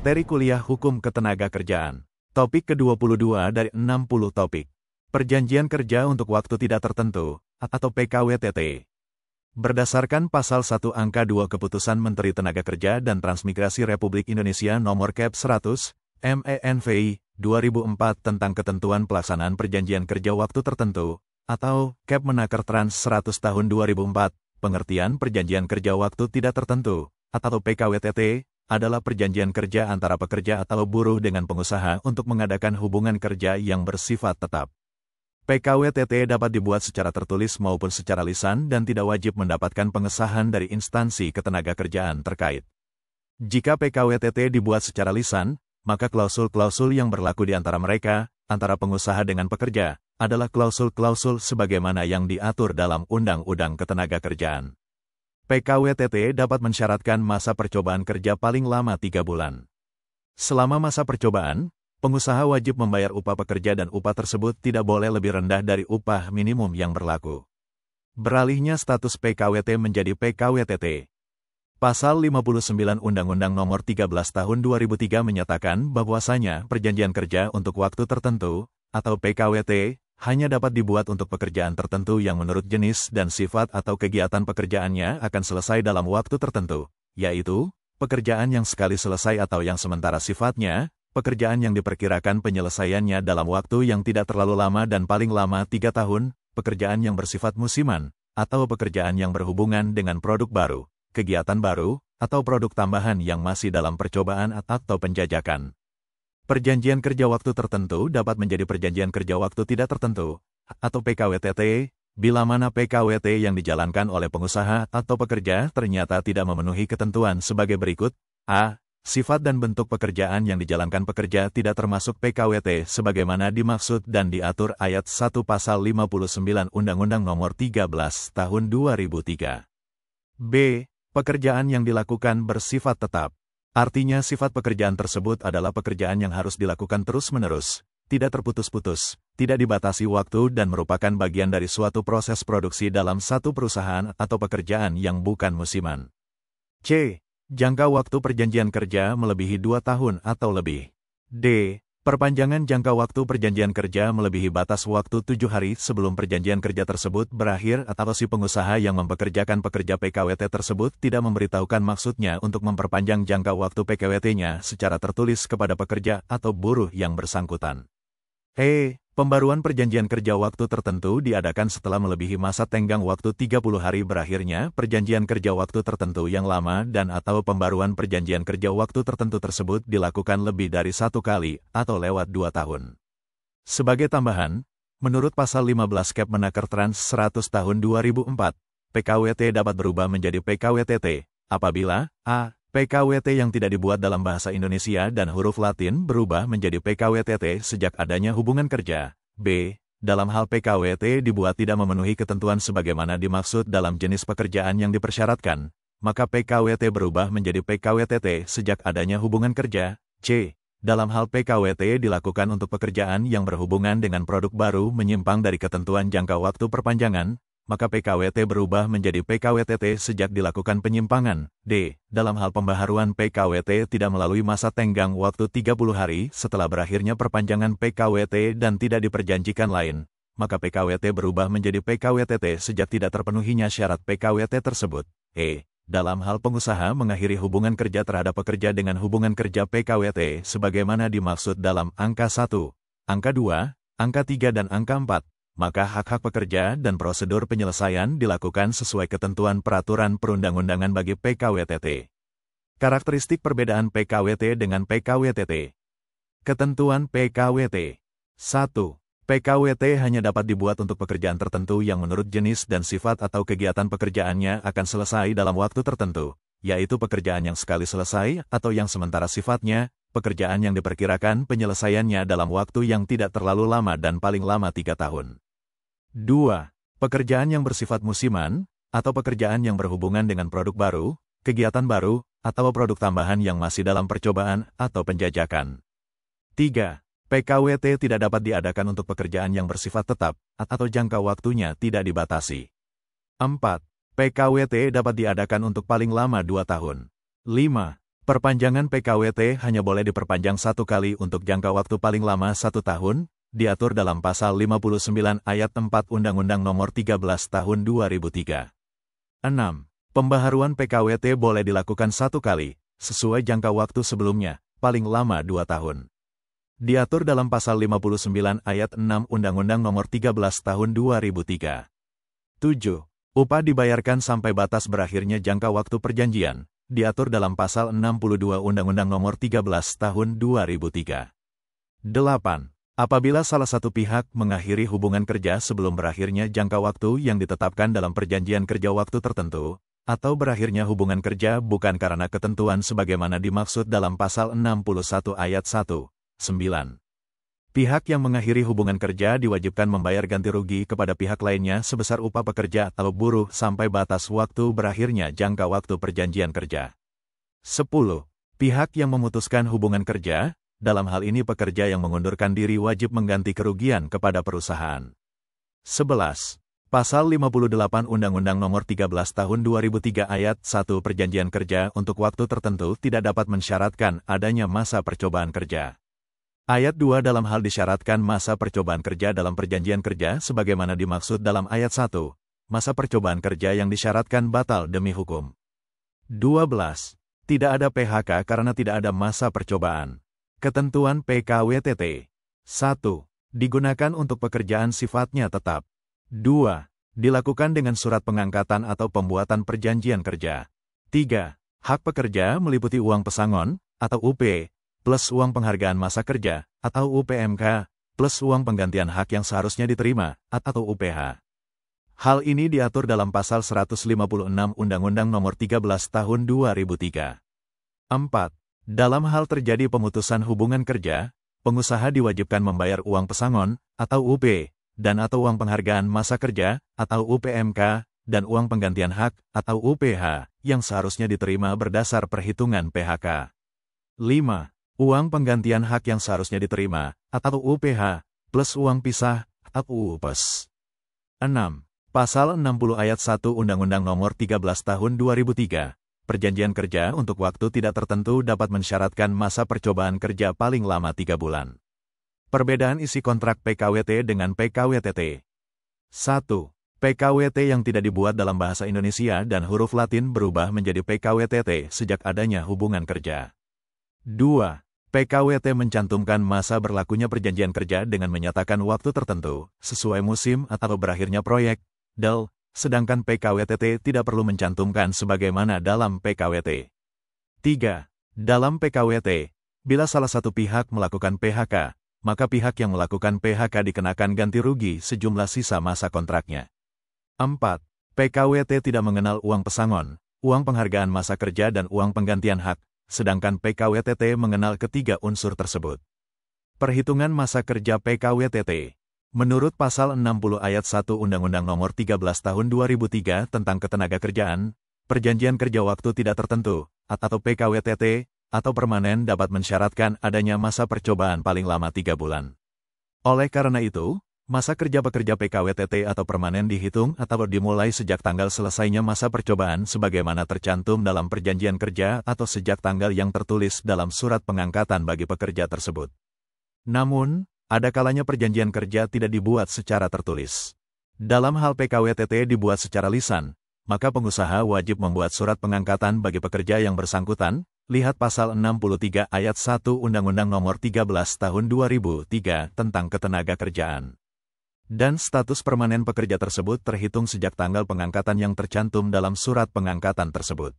Materi Kuliah Hukum Ketenaga Kerjaan. Topik ke-22 dari 60 topik. Perjanjian kerja untuk waktu tidak tertentu, atau PKWTT. Berdasarkan Pasal 1 Angka 2 Keputusan Menteri Tenaga Kerja dan Transmigrasi Republik Indonesia Nomor KEP 100, MENVI, 2004 tentang ketentuan pelaksanaan perjanjian kerja waktu tertentu, atau KEP Menaker Trans 100 tahun 2004, pengertian perjanjian kerja waktu tidak tertentu, atau PKWTT, adalah perjanjian kerja antara pekerja atau buruh dengan pengusaha untuk mengadakan hubungan kerja yang bersifat tetap. PKWTT dapat dibuat secara tertulis maupun secara lisan dan tidak wajib mendapatkan pengesahan dari instansi ketenaga kerjaan terkait. Jika PKWTT dibuat secara lisan, maka klausul-klausul yang berlaku di antara mereka, antara pengusaha dengan pekerja, adalah klausul-klausul sebagaimana yang diatur dalam Undang-Undang Ketenaga Kerjaan. PKWTT dapat mensyaratkan masa percobaan kerja paling lama tiga bulan. Selama masa percobaan, pengusaha wajib membayar upah pekerja dan upah tersebut tidak boleh lebih rendah dari upah minimum yang berlaku. Beralihnya status PKWT menjadi PKWTT. Pasal 59 Undang-Undang Nomor 13 Tahun 2003 menyatakan bahwasanya perjanjian kerja untuk waktu tertentu, atau PKWT, hanya dapat dibuat untuk pekerjaan tertentu yang menurut jenis dan sifat atau kegiatan pekerjaannya akan selesai dalam waktu tertentu, yaitu pekerjaan yang sekali selesai atau yang sementara sifatnya, pekerjaan yang diperkirakan penyelesaiannya dalam waktu yang tidak terlalu lama dan paling lama tiga tahun, pekerjaan yang bersifat musiman, atau pekerjaan yang berhubungan dengan produk baru, kegiatan baru, atau produk tambahan yang masih dalam percobaan atau penjajakan. Perjanjian kerja waktu tertentu dapat menjadi perjanjian kerja waktu tidak tertentu, atau PKWTT, bila mana PKWT yang dijalankan oleh pengusaha atau pekerja ternyata tidak memenuhi ketentuan sebagai berikut, a. Sifat dan bentuk pekerjaan yang dijalankan pekerja tidak termasuk PKWT sebagaimana dimaksud dan diatur ayat 1 pasal 59 Undang-Undang Nomor 13 Tahun 2003. B. Pekerjaan yang dilakukan bersifat tetap, Artinya sifat pekerjaan tersebut adalah pekerjaan yang harus dilakukan terus-menerus, tidak terputus-putus, tidak dibatasi waktu dan merupakan bagian dari suatu proses produksi dalam satu perusahaan atau pekerjaan yang bukan musiman. C. Jangka waktu perjanjian kerja melebihi dua tahun atau lebih. D. Perpanjangan jangka waktu perjanjian kerja melebihi batas waktu tujuh hari sebelum perjanjian kerja tersebut berakhir atau si pengusaha yang mempekerjakan pekerja PKWT tersebut tidak memberitahukan maksudnya untuk memperpanjang jangka waktu PKWT-nya secara tertulis kepada pekerja atau buruh yang bersangkutan. Hei, Pembaruan perjanjian kerja waktu tertentu diadakan setelah melebihi masa tenggang waktu 30 hari berakhirnya perjanjian kerja waktu tertentu yang lama dan atau pembaruan perjanjian kerja waktu tertentu tersebut dilakukan lebih dari satu kali atau lewat dua tahun. Sebagai tambahan, menurut pasal 15 Kep Menaker Trans 100 tahun 2004, PKWT dapat berubah menjadi PKWTT apabila a. PKWT yang tidak dibuat dalam bahasa Indonesia dan huruf Latin berubah menjadi PKWTT sejak adanya hubungan kerja. B. Dalam hal PKWT dibuat tidak memenuhi ketentuan sebagaimana dimaksud dalam jenis pekerjaan yang dipersyaratkan, maka PKWT berubah menjadi PKWTT sejak adanya hubungan kerja. C. Dalam hal PKWT dilakukan untuk pekerjaan yang berhubungan dengan produk baru menyimpang dari ketentuan jangka waktu perpanjangan, maka PKWT berubah menjadi PKWTT sejak dilakukan penyimpangan. D. Dalam hal pembaharuan PKWT tidak melalui masa tenggang waktu 30 hari setelah berakhirnya perpanjangan PKWT dan tidak diperjanjikan lain, maka PKWT berubah menjadi PKWTT sejak tidak terpenuhinya syarat PKWT tersebut. E. Dalam hal pengusaha mengakhiri hubungan kerja terhadap pekerja dengan hubungan kerja PKWT sebagaimana dimaksud dalam angka 1, angka 2, angka 3 dan angka 4 maka hak-hak pekerja dan prosedur penyelesaian dilakukan sesuai ketentuan peraturan perundang-undangan bagi PKWTT. Karakteristik perbedaan PKWT dengan PKWTT Ketentuan PKWT 1. PKWT hanya dapat dibuat untuk pekerjaan tertentu yang menurut jenis dan sifat atau kegiatan pekerjaannya akan selesai dalam waktu tertentu, yaitu pekerjaan yang sekali selesai atau yang sementara sifatnya, pekerjaan yang diperkirakan penyelesaiannya dalam waktu yang tidak terlalu lama dan paling lama tiga tahun. 2. Pekerjaan yang bersifat musiman, atau pekerjaan yang berhubungan dengan produk baru, kegiatan baru, atau produk tambahan yang masih dalam percobaan atau penjajakan. 3. PKWT tidak dapat diadakan untuk pekerjaan yang bersifat tetap, atau jangka waktunya tidak dibatasi. 4. PKWT dapat diadakan untuk paling lama 2 tahun. 5. Perpanjangan PKWT hanya boleh diperpanjang satu kali untuk jangka waktu paling lama satu tahun, diatur dalam pasal 59 ayat 4 Undang-Undang Nomor 13 Tahun 2003. 6. Pembaharuan PKWT boleh dilakukan satu kali, sesuai jangka waktu sebelumnya, paling lama dua tahun. Diatur dalam pasal 59 ayat 6 Undang-Undang Nomor 13 Tahun 2003. 7. Upah dibayarkan sampai batas berakhirnya jangka waktu perjanjian, diatur dalam pasal 62 Undang-Undang Nomor 13 Tahun 2003. 8. Apabila salah satu pihak mengakhiri hubungan kerja sebelum berakhirnya jangka waktu yang ditetapkan dalam perjanjian kerja waktu tertentu, atau berakhirnya hubungan kerja bukan karena ketentuan sebagaimana dimaksud dalam pasal 61 ayat 1, 9. Pihak yang mengakhiri hubungan kerja diwajibkan membayar ganti rugi kepada pihak lainnya sebesar upah pekerja atau buruh sampai batas waktu berakhirnya jangka waktu perjanjian kerja. 10. Pihak yang memutuskan hubungan kerja, dalam hal ini pekerja yang mengundurkan diri wajib mengganti kerugian kepada perusahaan. 11. Pasal 58 Undang-Undang Nomor 13 Tahun 2003 Ayat 1 Perjanjian Kerja untuk waktu tertentu tidak dapat mensyaratkan adanya masa percobaan kerja. Ayat 2 dalam hal disyaratkan masa percobaan kerja dalam perjanjian kerja sebagaimana dimaksud dalam ayat 1. Masa percobaan kerja yang disyaratkan batal demi hukum. 12. Tidak ada PHK karena tidak ada masa percobaan. Ketentuan PKWTT 1. Digunakan untuk pekerjaan sifatnya tetap. 2. Dilakukan dengan surat pengangkatan atau pembuatan perjanjian kerja. 3. Hak pekerja meliputi uang pesangon, atau UP, plus uang penghargaan masa kerja, atau UPMK, plus uang penggantian hak yang seharusnya diterima, atau UPH. Hal ini diatur dalam pasal 156 Undang-Undang Nomor 13 Tahun 2003. 4. Dalam hal terjadi pemutusan hubungan kerja, pengusaha diwajibkan membayar uang pesangon, atau UP, dan atau uang penghargaan masa kerja, atau UPMK, dan uang penggantian hak, atau UPH, yang seharusnya diterima berdasar perhitungan PHK. 5. Uang penggantian hak yang seharusnya diterima, atau UPH, plus uang pisah, atau UPES. 6. Pasal 60 ayat 1 Undang-Undang Nomor 13 Tahun 2003 perjanjian kerja untuk waktu tidak tertentu dapat mensyaratkan masa percobaan kerja paling lama tiga bulan. Perbedaan isi kontrak PKWT dengan PKWTT 1. PKWT yang tidak dibuat dalam bahasa Indonesia dan huruf latin berubah menjadi PKWTT sejak adanya hubungan kerja. 2. PKWT mencantumkan masa berlakunya perjanjian kerja dengan menyatakan waktu tertentu, sesuai musim atau berakhirnya proyek, DEL, sedangkan PKWTT tidak perlu mencantumkan sebagaimana dalam PKWT. 3. Dalam PKWT, bila salah satu pihak melakukan PHK, maka pihak yang melakukan PHK dikenakan ganti rugi sejumlah sisa masa kontraknya. 4. PKWT tidak mengenal uang pesangon, uang penghargaan masa kerja dan uang penggantian hak, sedangkan PKWTT mengenal ketiga unsur tersebut. Perhitungan masa kerja PKWTT Menurut pasal 60 ayat 1 Undang-Undang Nomor 13 Tahun 2003 tentang Ketenaga Kerjaan, perjanjian kerja waktu tidak tertentu atau PKWTT atau permanen dapat mensyaratkan adanya masa percobaan paling lama tiga bulan. Oleh karena itu, masa kerja pekerja PKWTT atau permanen dihitung atau dimulai sejak tanggal selesainya masa percobaan sebagaimana tercantum dalam perjanjian kerja atau sejak tanggal yang tertulis dalam surat pengangkatan bagi pekerja tersebut. Namun, ada kalanya perjanjian kerja tidak dibuat secara tertulis. Dalam hal PKWTT dibuat secara lisan, maka pengusaha wajib membuat surat pengangkatan bagi pekerja yang bersangkutan, lihat pasal 63 ayat 1 Undang-Undang Nomor 13 Tahun 2003 tentang Ketenaga Kerjaan. Dan status permanen pekerja tersebut terhitung sejak tanggal pengangkatan yang tercantum dalam surat pengangkatan tersebut.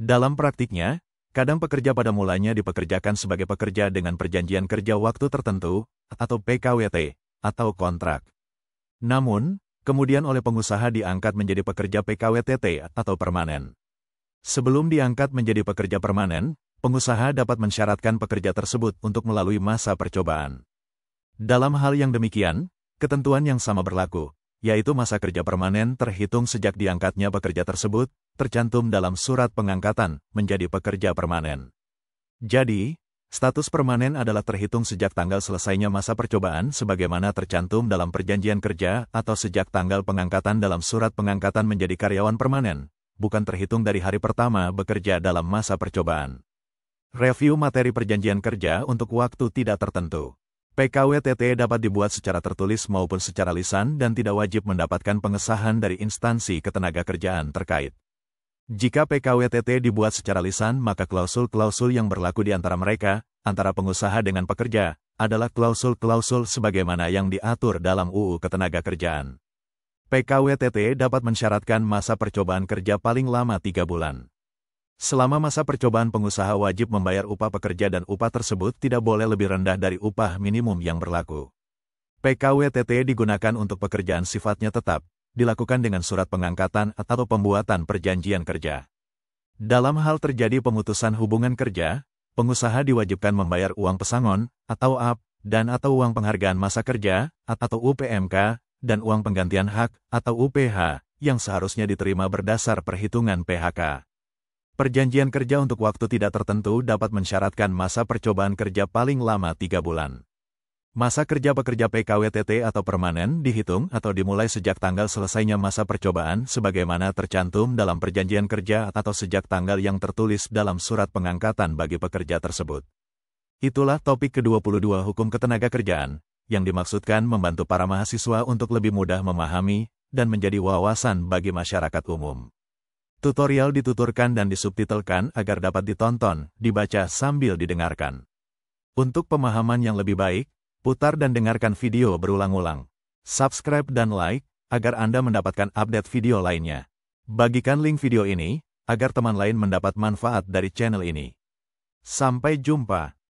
Dalam praktiknya, Kadang pekerja pada mulanya dipekerjakan sebagai pekerja dengan perjanjian kerja waktu tertentu, atau PKWT, atau kontrak. Namun, kemudian oleh pengusaha diangkat menjadi pekerja PKWTT atau permanen. Sebelum diangkat menjadi pekerja permanen, pengusaha dapat mensyaratkan pekerja tersebut untuk melalui masa percobaan. Dalam hal yang demikian, ketentuan yang sama berlaku, yaitu masa kerja permanen terhitung sejak diangkatnya pekerja tersebut, tercantum dalam surat pengangkatan menjadi pekerja permanen. Jadi, status permanen adalah terhitung sejak tanggal selesainya masa percobaan sebagaimana tercantum dalam perjanjian kerja atau sejak tanggal pengangkatan dalam surat pengangkatan menjadi karyawan permanen, bukan terhitung dari hari pertama bekerja dalam masa percobaan. Review materi perjanjian kerja untuk waktu tidak tertentu. PKWTT dapat dibuat secara tertulis maupun secara lisan dan tidak wajib mendapatkan pengesahan dari instansi ketenaga kerjaan terkait. Jika PKWTT dibuat secara lisan, maka klausul-klausul yang berlaku di antara mereka, antara pengusaha dengan pekerja, adalah klausul-klausul sebagaimana yang diatur dalam UU ketenaga kerjaan. PKWTT dapat mensyaratkan masa percobaan kerja paling lama tiga bulan. Selama masa percobaan pengusaha wajib membayar upah pekerja dan upah tersebut tidak boleh lebih rendah dari upah minimum yang berlaku. PKWTT digunakan untuk pekerjaan sifatnya tetap, dilakukan dengan surat pengangkatan atau pembuatan perjanjian kerja. Dalam hal terjadi pemutusan hubungan kerja, pengusaha diwajibkan membayar uang pesangon, atau AP, dan atau uang penghargaan masa kerja, atau UPMK, dan uang penggantian hak, atau UPH, yang seharusnya diterima berdasar perhitungan PHK. Perjanjian kerja untuk waktu tidak tertentu dapat mensyaratkan masa percobaan kerja paling lama tiga bulan. Masa kerja pekerja PKWTT atau permanen dihitung atau dimulai sejak tanggal selesainya masa percobaan sebagaimana tercantum dalam perjanjian kerja atau sejak tanggal yang tertulis dalam surat pengangkatan bagi pekerja tersebut. Itulah topik ke-22 hukum ketenaga kerjaan, yang dimaksudkan membantu para mahasiswa untuk lebih mudah memahami dan menjadi wawasan bagi masyarakat umum. Tutorial dituturkan dan disubtitelkan agar dapat ditonton, dibaca sambil didengarkan. Untuk pemahaman yang lebih baik, putar dan dengarkan video berulang-ulang. Subscribe dan like, agar Anda mendapatkan update video lainnya. Bagikan link video ini, agar teman lain mendapat manfaat dari channel ini. Sampai jumpa.